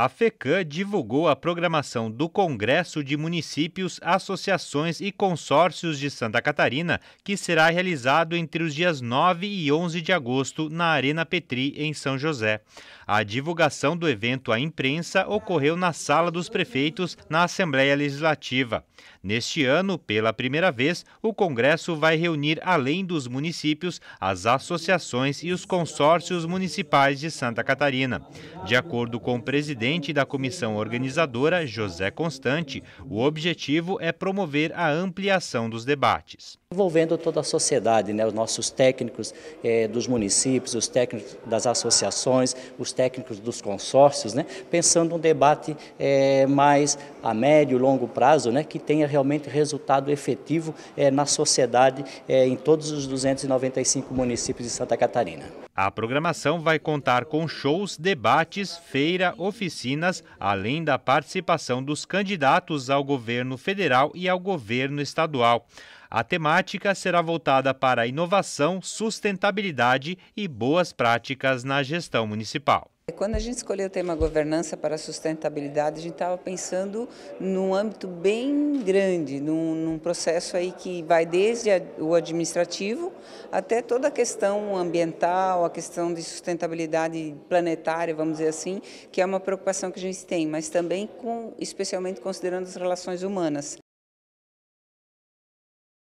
a FECAM divulgou a programação do Congresso de Municípios, Associações e Consórcios de Santa Catarina, que será realizado entre os dias 9 e 11 de agosto na Arena Petri, em São José. A divulgação do evento à imprensa ocorreu na Sala dos Prefeitos, na Assembleia Legislativa. Neste ano, pela primeira vez, o Congresso vai reunir, além dos municípios, as associações e os consórcios municipais de Santa Catarina. De acordo com o presidente, presidente da comissão organizadora, José Constante, o objetivo é promover a ampliação dos debates envolvendo toda a sociedade, né? os nossos técnicos eh, dos municípios, os técnicos das associações, os técnicos dos consórcios, né? pensando um debate eh, mais a médio e longo prazo, né? que tenha realmente resultado efetivo eh, na sociedade em todos os 295 municípios de Santa Catarina. A programação vai contar com shows, debates, feira, oficinas, além da participação dos candidatos ao governo federal e ao governo estadual. A temática temática será voltada para inovação, sustentabilidade e boas práticas na gestão municipal. Quando a gente escolheu o tema governança para sustentabilidade, a gente estava pensando num âmbito bem grande, num, num processo aí que vai desde a, o administrativo até toda a questão ambiental, a questão de sustentabilidade planetária, vamos dizer assim, que é uma preocupação que a gente tem, mas também com, especialmente considerando as relações humanas.